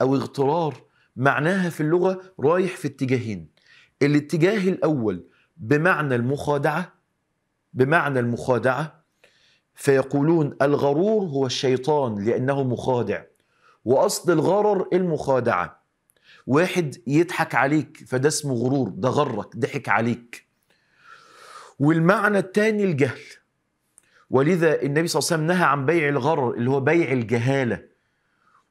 أو اغترار معناها في اللغة رايح في اتجاهين الاتجاه الأول بمعنى المخادعة بمعنى المخادعة فيقولون الغرور هو الشيطان لأنه مخادع وأصل الغرر المخادعة واحد يضحك عليك فده اسمه غرور ده غرك ضحك عليك والمعنى الثاني الجهل ولذا النبي صلى الله عليه وسلم نهى عن بيع الغرر اللي هو بيع الجهاله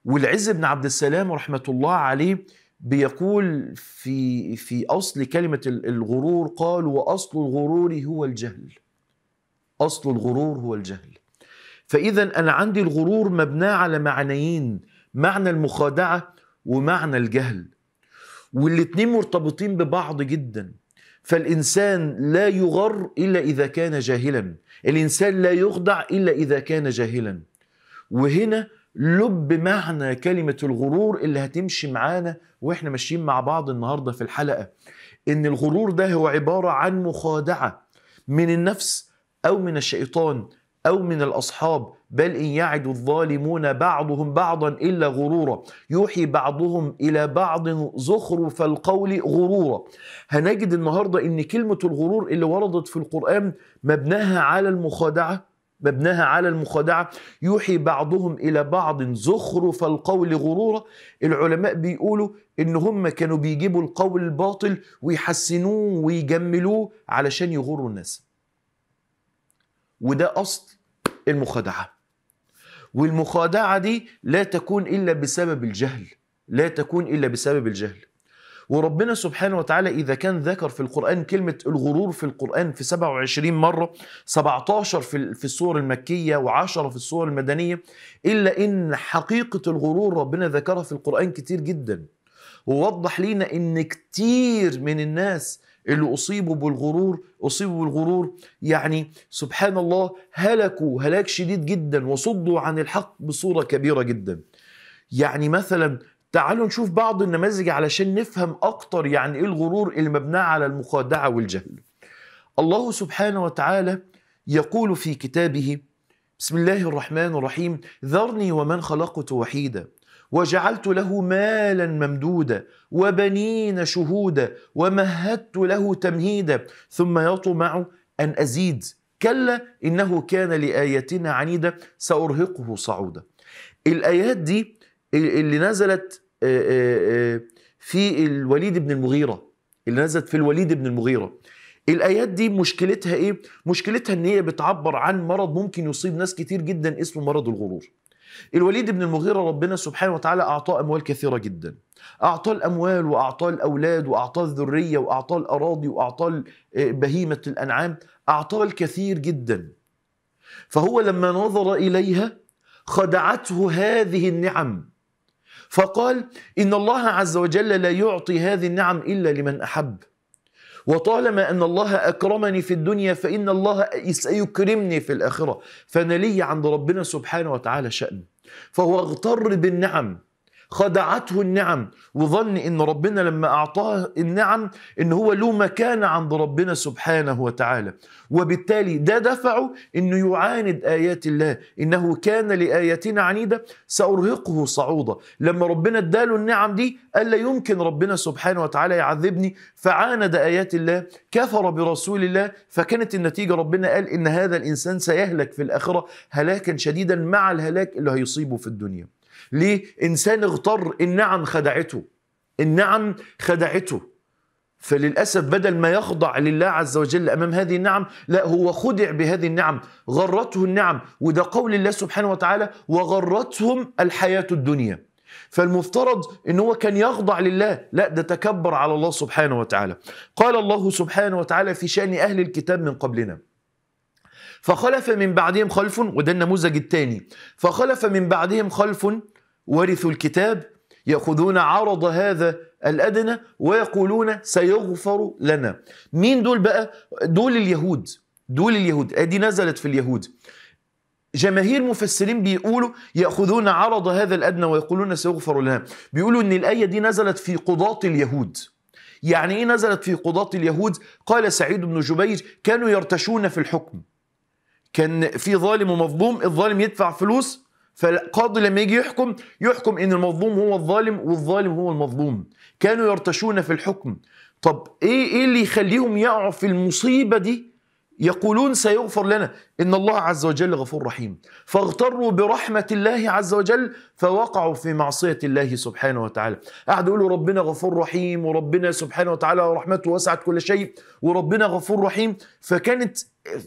والعز بن عبد السلام رحمه الله عليه بيقول في في اصل كلمه الغرور قال واصل الغرور هو الجهل اصل الغرور هو الجهل فاذا انا عندي الغرور مبناه على معنيين معنى المخادعه ومعنى الجهل والاثنين مرتبطين ببعض جدا فالانسان لا يغر الا اذا كان جاهلا الانسان لا يخدع الا اذا كان جاهلا وهنا لب معنى كلمة الغرور اللي هتمشي معانا واحنا ماشيين مع بعض النهاردة في الحلقة ان الغرور ده هو عبارة عن مخادعة من النفس او من الشيطان أو من الأصحاب بل إن يعد الظالمون بعضهم بعضا إلا غرورا يوحي بعضهم إلى بعض زخرف القول غرورا هنجد النهاردة إن كلمة الغرور اللي وردت في القرآن مبناها على المخادعة مبناها على المخادعة يوحي بعضهم إلى بعض زخرف القول غرورا العلماء بيقولوا إن هم كانوا بيجيبوا القول الباطل ويحسنوه ويجملوه علشان يغروا الناس وده أصل المخادعة والمخادعة دي لا تكون إلا بسبب الجهل لا تكون إلا بسبب الجهل وربنا سبحانه وتعالى إذا كان ذكر في القرآن كلمة الغرور في القرآن في 27 مرة 17 في في السور المكية و10 في السور المدنية إلا إن حقيقة الغرور ربنا ذكرها في القرآن كتير جدا ووضح لينا إن كتير من الناس اللي أصيبوا بالغرور أصيبوا بالغرور يعني سبحان الله هلكوا هلاك شديد جدا وصدوا عن الحق بصورة كبيرة جدا يعني مثلا تعالوا نشوف بعض النماذج علشان نفهم أكتر يعني إيه الغرور المبنى على المخادعة والجهل الله سبحانه وتعالى يقول في كتابه بسم الله الرحمن الرحيم ذرني ومن خلقت وحيدا وجعلت له مالا ممدودا وبنين شهودا ومهدت له تمهيدا ثم يطمع ان ازيد كلا انه كان لاياتنا عنيدا سارهقه صعودا الايات دي اللي نزلت آه، آه، آه، في الوليد بن المغيرة اللي نزلت في الوليد بن المغيرة الآيات دي مشكلتها إيه؟ مشكلتها إن هي بتعبر عن مرض ممكن يصيب ناس كتير جدا اسمه مرض الغرور الوليد بن المغيرة ربنا سبحانه وتعالى أعطاه أموال كثيرة جدا أعطاه الأموال وأعطاه الأولاد وأعطاه الذرية وأعطاه الأراضي وأعطاه بهيمة الأنعام أعطاه الكثير جدا فهو لما نظر إليها خدعته هذه النعم فقال إن الله عز وجل لا يعطي هذه النعم إلا لمن أحب وطالما أن الله أكرمني في الدنيا فإن الله سيكرمني في الآخرة فأنا لي عند ربنا سبحانه وتعالى شأن فهو اغتر بالنعم خدعته النعم وظن ان ربنا لما اعطاه النعم ان هو له مكانه عند ربنا سبحانه وتعالى وبالتالي ده دفعه انه يعاند ايات الله انه كان لاياتنا عنيده سارهقه صعودا لما ربنا اداله النعم دي الا يمكن ربنا سبحانه وتعالى يعذبني فعاند ايات الله كفر برسول الله فكانت النتيجه ربنا قال ان هذا الانسان سيهلك في الاخره هلاكا شديدا مع الهلاك اللي هيصيبه في الدنيا ليه؟ إنسان اغتر النعم خدعته النعم خدعته فللأسف بدل ما يخضع لله عز وجل أمام هذه النعم لا هو خدع بهذه النعم غرته النعم وده قول الله سبحانه وتعالى وغرتهم الحياة الدنيا فالمفترض ان هو كان يخضع لله لا ده تكبر على الله سبحانه وتعالى قال الله سبحانه وتعالى في شأن أهل الكتاب من قبلنا فخلف من بعدهم خلف وده النموذج الثاني فخلف من بعدهم خلف ورثوا الكتاب ياخذون عرض هذا الادنى ويقولون سيغفر لنا مين دول بقى دول اليهود دول اليهود ادي نزلت في اليهود جماهير مفسرين بيقولوا ياخذون عرض هذا الادنى ويقولون سيغفر لنا بيقولوا ان الايه دي نزلت في قضاه اليهود يعني ايه نزلت في قضاه اليهود قال سعيد بن جبير كانوا يرتشون في الحكم كان في ظالم ومظلوم الظالم يدفع فلوس فالقاضي لما يجي يحكم يحكم ان المظلوم هو الظالم والظالم هو المظلوم كانوا يرتشون في الحكم طب ايه ايه اللي يخليهم يقعوا في المصيبه دي يقولون سيغفر لنا إن الله عز وجل غفور رحيم فاغتروا برحمة الله عز وجل فوقعوا في معصية الله سبحانه وتعالى قعدوا يقولوا ربنا غفور رحيم وربنا سبحانه وتعالى ورحمته وسعت كل شيء وربنا غفور رحيم فكانت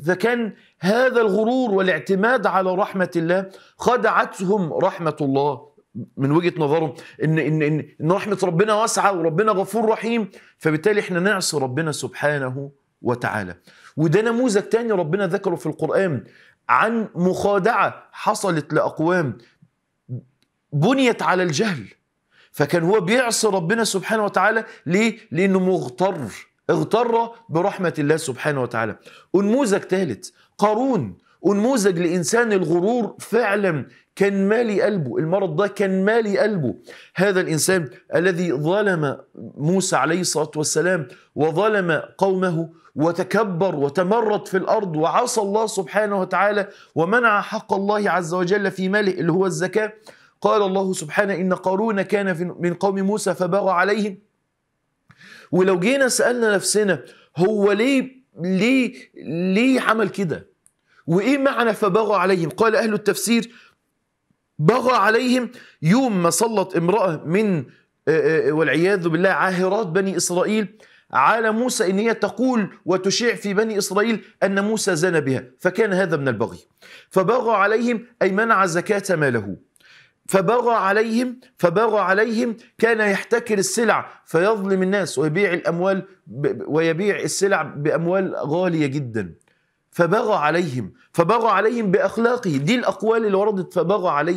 فكان هذا الغرور والاعتماد على رحمة الله خدعتهم رحمة الله من وجهه نظرهم ان ان ان, إن رحمه ربنا واسعه وربنا غفور رحيم فبالتالي احنا نعصي ربنا سبحانه وتعالى وده نموذج تاني ربنا ذكره في القرآن عن مخادعة حصلت لأقوام بنيت على الجهل فكان هو بيعصي ربنا سبحانه وتعالى ليه؟ لأنه مغتر اغتر برحمة الله سبحانه وتعالى نموذج ثالث قارون ونموذج لإنسان الغرور فعلا كان مالي قلبه المرض ده كان مالي قلبه هذا الإنسان الذي ظلم موسى عليه الصلاة والسلام وظلم قومه وتكبر وتمرد في الأرض وعصى الله سبحانه وتعالى ومنع حق الله عز وجل في ماله اللي هو الزكاة قال الله سبحانه إن قارون كان من قوم موسى فبغى عليهم ولو جينا سألنا نفسنا هو ليه ليه ليه عمل كده وإيه معنى فبغى عليهم قال أهل التفسير بغى عليهم يوم ما صلت امرأة من آه، آه، والعياذ بالله عاهرات بني إسرائيل على موسى ان هي تقول وتشيع في بني اسرائيل ان موسى زنى بها فكان هذا من البغي فبغى عليهم اي منع زكاه ماله فبغى عليهم فبغى عليهم كان يحتكر السلع فيظلم الناس ويبيع الاموال ويبيع السلع باموال غاليه جدا فبغى عليهم فبغى عليهم بأخلاقه دي الأقوال اللي وردت فبغى عليهم